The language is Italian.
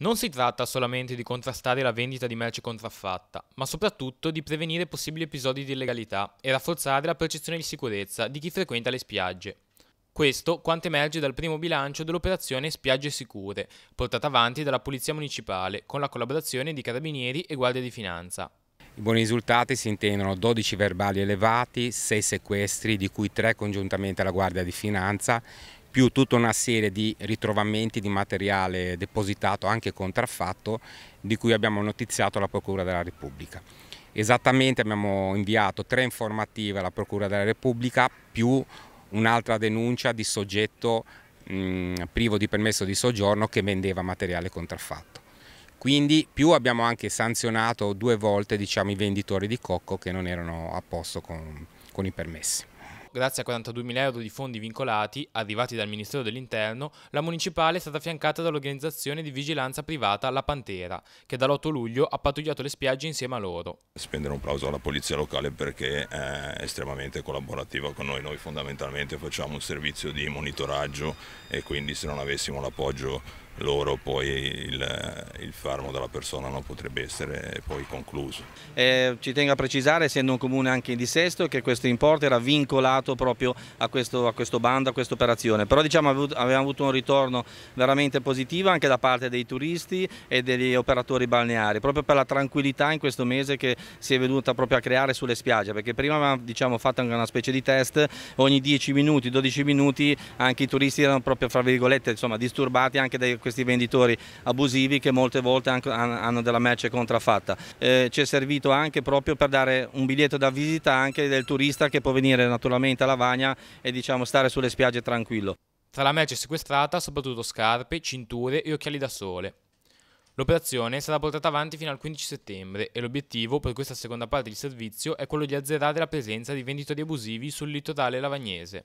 Non si tratta solamente di contrastare la vendita di merce contraffatta, ma soprattutto di prevenire possibili episodi di illegalità e rafforzare la percezione di sicurezza di chi frequenta le spiagge. Questo quanto emerge dal primo bilancio dell'operazione Spiagge Sicure, portata avanti dalla Polizia Municipale con la collaborazione di Carabinieri e Guardia di Finanza. I buoni risultati si intendono 12 verbali elevati, 6 sequestri, di cui 3 congiuntamente alla Guardia di Finanza più tutta una serie di ritrovamenti di materiale depositato anche contraffatto di cui abbiamo notiziato la Procura della Repubblica. Esattamente abbiamo inviato tre informative alla Procura della Repubblica più un'altra denuncia di soggetto mh, privo di permesso di soggiorno che vendeva materiale contraffatto. Quindi più abbiamo anche sanzionato due volte diciamo, i venditori di cocco che non erano a posto con, con i permessi grazie a 42.000 euro di fondi vincolati, arrivati dal Ministero dell'Interno, la municipale è stata affiancata dall'organizzazione di vigilanza privata La Pantera, che dall'8 luglio ha pattugliato le spiagge insieme a loro. Spendere un plauso alla polizia locale perché è estremamente collaborativa con noi, noi fondamentalmente facciamo un servizio di monitoraggio e quindi se non avessimo l'appoggio loro poi il, il, farmo della persona non potrebbe essere poi concluso. Eh, ci tengo a precisare, essendo un comune anche in dissesto, che questo importo era vincolato proprio a questo, a questo bando, a questa operazione, però diciamo avevamo avuto un ritorno veramente positivo anche da parte dei turisti e degli operatori balneari, proprio per la tranquillità in questo mese che si è venuta proprio a creare sulle spiagge, perché prima avevamo diciamo, fatto anche una specie di test, ogni 10 minuti, 12 minuti anche i turisti erano proprio fra virgolette insomma, disturbati anche dai questi venditori abusivi che molte volte hanno della merce contraffatta. Eh, ci è servito anche proprio per dare un biglietto da visita anche del turista che può venire naturalmente a Lavagna e diciamo, stare sulle spiagge tranquillo. Tra la merce sequestrata soprattutto scarpe, cinture e occhiali da sole. L'operazione sarà portata avanti fino al 15 settembre e l'obiettivo per questa seconda parte di servizio è quello di azzerare la presenza di venditori abusivi sul litorale lavagnese.